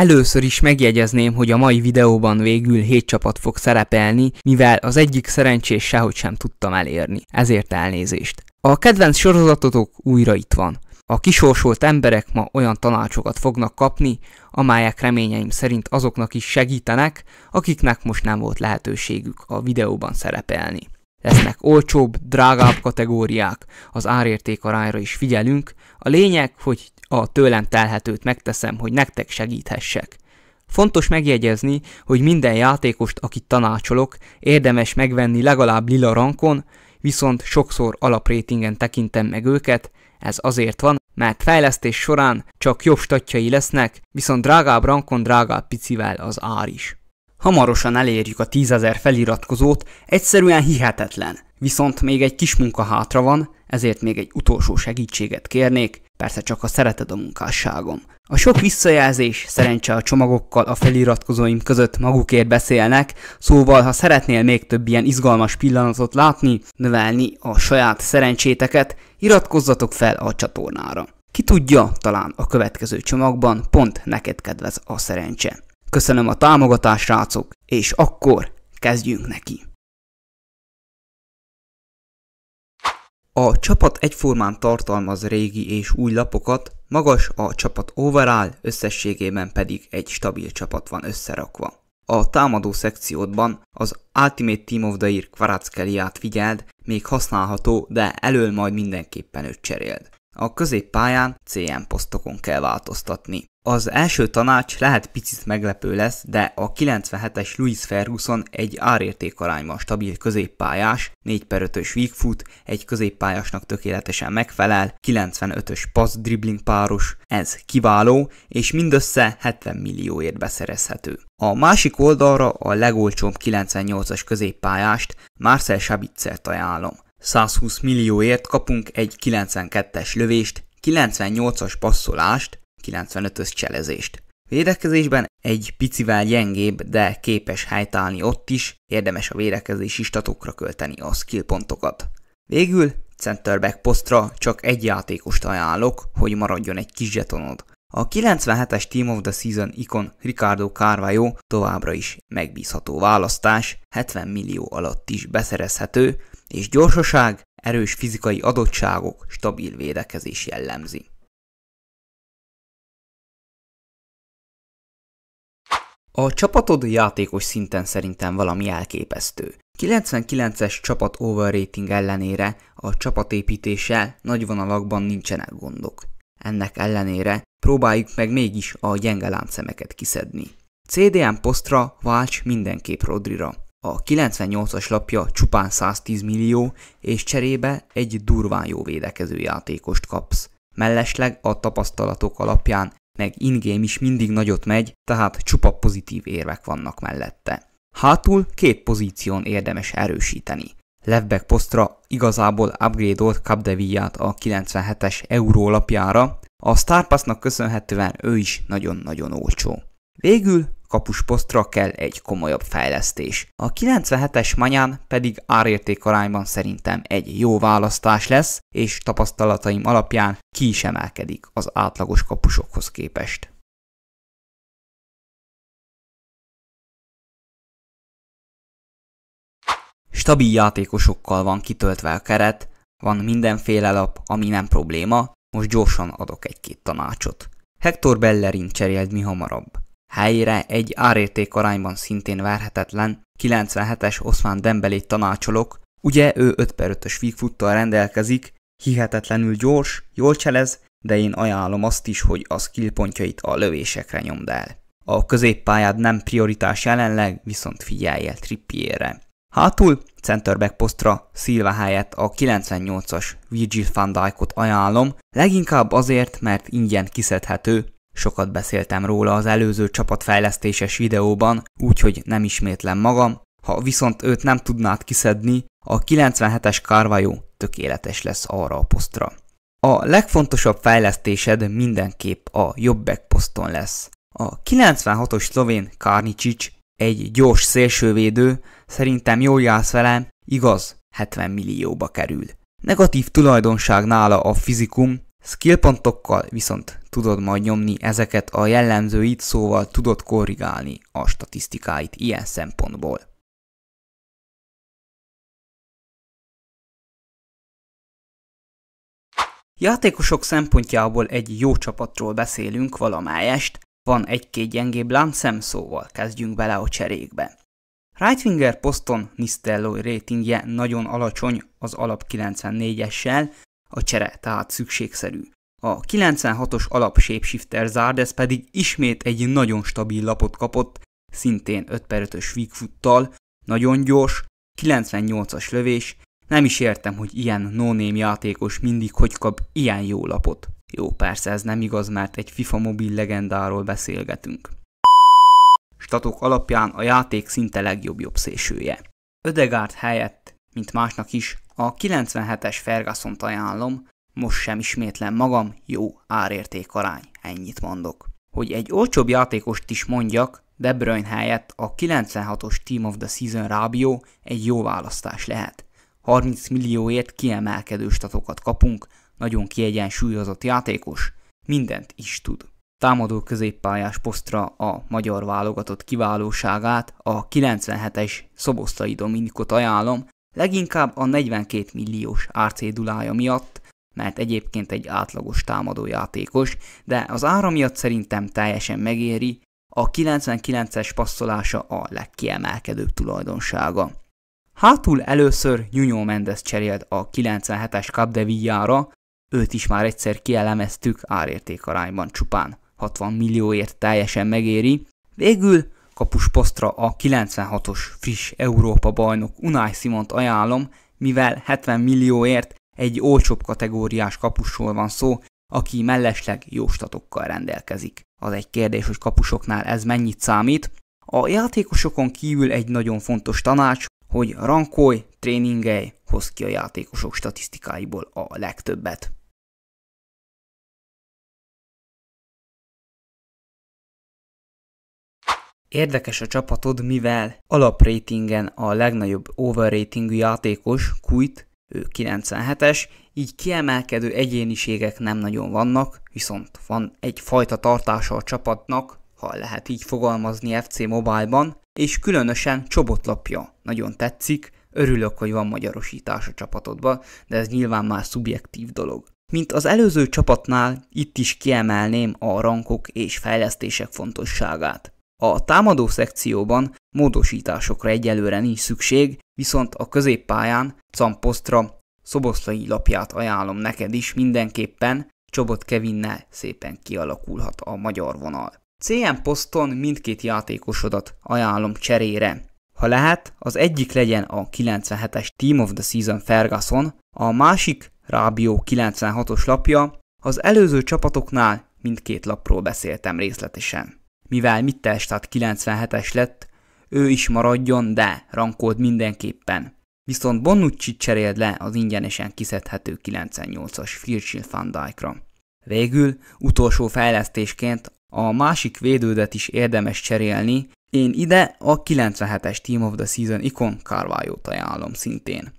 Először is megjegyezném, hogy a mai videóban végül 7 csapat fog szerepelni, mivel az egyik szerencsés sehogy sem tudtam elérni, ezért elnézést. A kedvenc sorozatotok újra itt van. A kisorsolt emberek ma olyan tanácsokat fognak kapni, amelyek reményeim szerint azoknak is segítenek, akiknek most nem volt lehetőségük a videóban szerepelni. Lesznek olcsóbb, drágább kategóriák, az árérték arányra is figyelünk. A lényeg, hogy a tőlem telhetőt megteszem, hogy nektek segíthessek. Fontos megjegyezni, hogy minden játékost, akit tanácsolok, érdemes megvenni legalább lila rankon, viszont sokszor alaprétingen tekintem meg őket, ez azért van, mert fejlesztés során csak jobb statjai lesznek, viszont drágább rankon drágább picivel az ár is. Hamarosan elérjük a tízezer feliratkozót, egyszerűen hihetetlen. Viszont még egy kis munka hátra van, ezért még egy utolsó segítséget kérnék, persze csak a szereted a munkásságom. A sok visszajelzés, szerencse a csomagokkal a feliratkozóim között magukért beszélnek, szóval ha szeretnél még több ilyen izgalmas pillanatot látni, növelni a saját szerencséteket, iratkozzatok fel a csatornára. Ki tudja, talán a következő csomagban pont neked kedvez a szerencse. Köszönöm a támogatást, rácok, és akkor kezdjünk neki! A csapat egyformán tartalmaz régi és új lapokat, magas a csapat overall, összességében pedig egy stabil csapat van összerakva. A támadó szekciódban az Ultimate Team of the Year Kvarackeliát figyeld, még használható, de elől majd mindenképpen őt cseréld. A középpályán CM posztokon kell változtatni. Az első tanács lehet picit meglepő lesz, de a 97-es Louis Ferguson egy árértékarányban stabil középpályás, 4 per 5-ös wigfoot, egy középpályásnak tökéletesen megfelel, 95-ös pass dribbling páros, ez kiváló, és mindössze 70 millióért beszerezhető. A másik oldalra a legolcsóbb 98-as középpályást Marcel Sabitzert ajánlom. 120 millióért kapunk egy 92-es lövést, 98-as passzolást, 95-ös cselezést. Védekezésben egy picivel gyengébb, de képes helytállni ott is, érdemes a védekezési statokra költeni a skill pontokat. Végül centerback posztra csak egy játékost ajánlok, hogy maradjon egy kis zsetonod. A 97-es Team of the Season ikon Ricardo Carvajó továbbra is megbízható választás, 70 millió alatt is beszerezhető, és gyorsaság, erős fizikai adottságok, stabil védekezés jellemzi. A csapatod játékos szinten szerintem valami elképesztő. 99-es csapat overrating ellenére a csapatépítéssel nagy vonalakban nincsenek gondok. Ennek ellenére próbáljuk meg mégis a gyenge láncszemeket kiszedni. CDM posztra válts mindenképp Rodrira. A 98-as lapja csupán 110 millió, és cserébe egy durván jó védekező játékost kapsz. Mellesleg a tapasztalatok alapján meg ingame is mindig nagyot megy, tehát csupa pozitív érvek vannak mellette. Hátul két pozíción érdemes erősíteni. Leftback posztra igazából upgrade-olt a 97-es euró lapjára, a Starpassnak köszönhetően ő is nagyon-nagyon olcsó. Végül kapusposztra kell egy komolyabb fejlesztés. A 97-es Manyán pedig árérték arányban szerintem egy jó választás lesz, és tapasztalataim alapján ki is emelkedik az átlagos kapusokhoz képest. Stabil játékosokkal van kitöltve a keret, van mindenféle lap, ami nem probléma, most gyorsan adok egy-két tanácsot. Hector Bellerin cseréld mi hamarabb helyére egy árérték e arányban szintén verhetetlen 97-es Oszmán Dembelé tanácsolok, ugye ő 5 per 5-ös vígfuttal rendelkezik, hihetetlenül gyors, jól cselez, de én ajánlom azt is, hogy a skillpontjait a lövésekre nyomd el. A középpályád nem prioritás jelenleg, viszont figyelj el Trippierre. Hátul centerback posztra Silva helyett a 98-as Virgil van Dijkot ajánlom, leginkább azért, mert ingyen kiszedhető, Sokat beszéltem róla az előző csapatfejlesztéses videóban, úgyhogy nem ismétlem magam, ha viszont őt nem tudnád kiszedni, a 97-es Carvalho tökéletes lesz arra a posztra. A legfontosabb fejlesztésed mindenképp a jobbek poszton lesz. A 96-os szlovén Karnicsics egy gyors szélsővédő, szerintem jól jársz vele, igaz, 70 millióba kerül. Negatív tulajdonság nála a fizikum, Skillpontokkal viszont tudod majd nyomni ezeket a jellemzőit, szóval tudod korrigálni a statisztikáit ilyen szempontból. Játékosok szempontjából egy jó csapatról beszélünk valamelyest, van egy-két gyengébb láncszem, szóval kezdjünk bele a cserékbe. Rightwinger poszton Nistello ratingje nagyon alacsony az alap 94-essel, a csere tehát szükségszerű. A 96-os alap Shapeshifter Zardes pedig ismét egy nagyon stabil lapot kapott, szintén 5 per 5-ös weakfoottal, nagyon gyors, 98-as lövés, nem is értem, hogy ilyen no játékos mindig hogy kap ilyen jó lapot. Jó, persze ez nem igaz, mert egy FIFA mobil legendáról beszélgetünk. Statok alapján a játék szinte legjobb jobb szélsője. Ödegárt helyett, mint másnak is, a 97-es ferguson ajánlom, most sem ismétlen magam, jó árérték arány, ennyit mondok. Hogy egy olcsóbb játékost is mondjak, De Bruyne helyett a 96-os Team of the Season Rábió egy jó választás lehet. 30 millióért kiemelkedő statokat kapunk, nagyon kiegyensúlyozott játékos, mindent is tud. Támadó középpályás posztra a magyar válogatott kiválóságát, a 97-es Szobosztai Dominikot ajánlom, Leginkább a 42 milliós árcédulája miatt, mert egyébként egy átlagos játékos, de az ára miatt szerintem teljesen megéri, a 99-es passzolása a legkiemelkedőbb tulajdonsága. Hátul először Nuno Mendes cserélt a 97-es Villára, őt is már egyszer kielemeztük árértékarányban csupán 60 millióért teljesen megéri, végül posztra a 96-os friss Európa bajnok Unai Simont ajánlom, mivel 70 millióért egy olcsóbb kategóriás kapusról van szó, aki mellesleg jó statokkal rendelkezik. Az egy kérdés, hogy kapusoknál ez mennyit számít. A játékosokon kívül egy nagyon fontos tanács, hogy rankolj, tréningelj, hoz ki a játékosok statisztikáiból a legtöbbet. Érdekes a csapatod, mivel alapratingen a legnagyobb overratingű játékos, Kuit, ő 97-es, így kiemelkedő egyéniségek nem nagyon vannak, viszont van egyfajta tartása a csapatnak, ha lehet így fogalmazni FC Mobile-ban, és különösen csobotlapja nagyon tetszik, örülök, hogy van magyarosítás a csapatodba, de ez nyilván már szubjektív dolog. Mint az előző csapatnál, itt is kiemelném a rankok és fejlesztések fontosságát. A támadó szekcióban módosításokra egyelőre nincs szükség, viszont a középpályán Camposztra szoboszlai lapját ajánlom neked is mindenképpen, Csobot Kevinnel szépen kialakulhat a magyar vonal. CM poszton mindkét játékosodat ajánlom cserére. Ha lehet, az egyik legyen a 97-es Team of the Season Ferguson, a másik Rábió 96-os lapja, az előző csapatoknál mindkét lapról beszéltem részletesen mivel Mittelstadt 97-es lett, ő is maradjon, de rankolt mindenképpen. Viszont Bonucci cseréld le az ingyenesen kiszedhető 98-as Virgil van Dijkra. Végül, utolsó fejlesztésként a másik védődet is érdemes cserélni, én ide a 97-es Team of the Season ikon carvalho ajánlom szintén.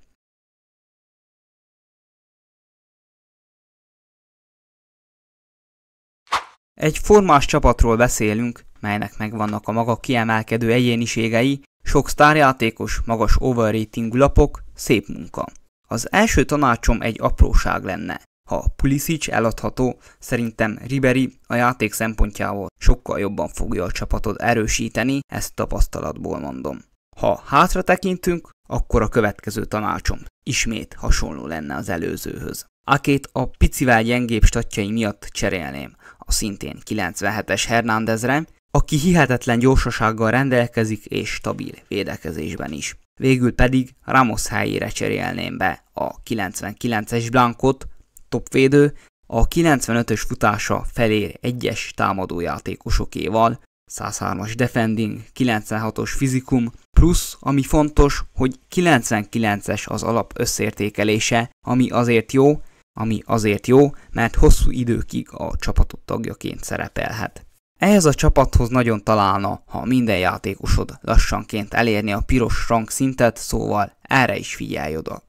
Egy formás csapatról beszélünk, melynek megvannak a maga kiemelkedő egyéniségei, sok sztárjátékos, magas overrating lapok, szép munka. Az első tanácsom egy apróság lenne. Ha Pulisic eladható, szerintem Ribery a játék szempontjából sokkal jobban fogja a csapatot erősíteni, ezt tapasztalatból mondom. Ha hátra tekintünk, akkor a következő tanácsom ismét hasonló lenne az előzőhöz. Akét a picivel gyengébb statjai miatt cserélném a szintén 97-es Hernándezre, aki hihetetlen gyorsasággal rendelkezik és stabil védekezésben is. Végül pedig Ramos helyére cserélném be a 99-es Blankot, topvédő, a 95-ös futása felér egyes támadójátékosokéval, 103-as defending, 96-os fizikum, plusz, ami fontos, hogy 99-es az alap összértékelése, ami azért jó, ami azért jó, mert hosszú időkig a csapatot tagjaként szerepelhet. Ehhez a csapathoz nagyon találna, ha minden játékosod lassanként elérni a piros rang szintet, szóval erre is figyelj oda.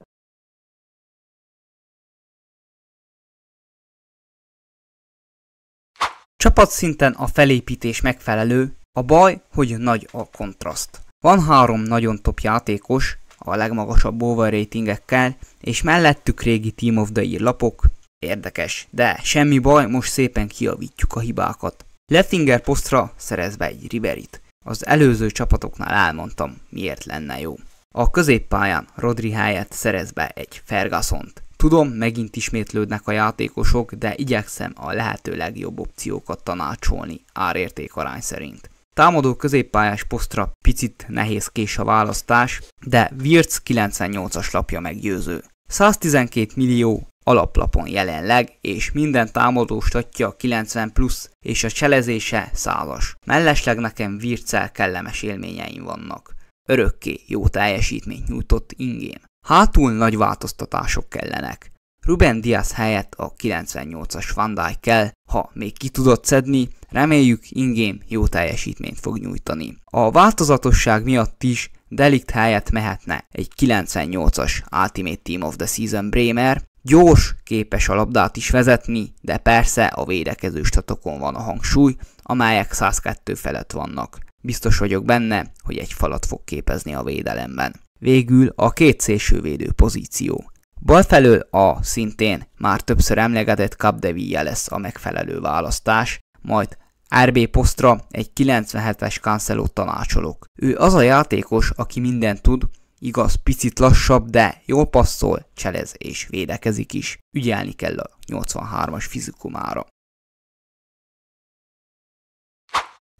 Csapatszinten a felépítés megfelelő, a baj, hogy nagy a kontraszt. Van három nagyon top játékos, a legmagasabb overratingekkel, és mellettük régi Team of the Year lapok. Érdekes, de semmi baj, most szépen kiavítjuk a hibákat. Leffinger posztra szerezve egy Riverit. Az előző csapatoknál elmondtam, miért lenne jó. A középpályán Rodri helyett szerez be egy Fergusont. Tudom, megint ismétlődnek a játékosok, de igyekszem a lehető legjobb opciókat tanácsolni arány szerint. Támadó középpályás posztra picit nehézkés a választás, de Wirtz 98-as lapja meggyőző. 112 millió alaplapon jelenleg, és minden támadó statja 90 plusz, és a cselezése százas. Mellesleg nekem Vircel kellemes élményeim vannak. Örökké jó teljesítményt nyújtott ingén. Hátul nagy változtatások kellenek. Ruben Diaz helyett a 98-as Van dijk ha még ki tudott szedni, reméljük ingém jó teljesítményt fog nyújtani. A változatosság miatt is Delikt helyett mehetne egy 98-as Ultimate Team of the Season Bremer, gyors, képes a labdát is vezetni, de persze a védekező statokon van a hangsúly, amelyek 102 felett vannak. Biztos vagyok benne, hogy egy falat fog képezni a védelemben. Végül a két szélsővédő pozíció. Bal felől a szintén már többször emlegetett Capdeville lesz a megfelelő választás, majd RB posztra egy 97-es Cancelo tanácsolok. Ő az a játékos, aki mindent tud, igaz, picit lassabb, de jól passzol, cselez és védekezik is. Ügyelni kell a 83-as fizikumára.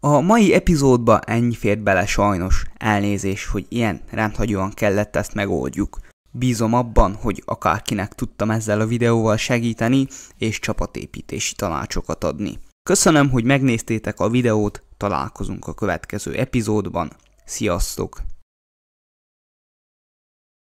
A mai epizódba ennyi fért bele sajnos, elnézés, hogy ilyen rendhagyóan kellett ezt megoldjuk. Bízom abban, hogy akárkinek tudtam ezzel a videóval segíteni és csapatépítési tanácsokat adni. Köszönöm, hogy megnéztétek a videót, találkozunk a következő epizódban. Sziasztok!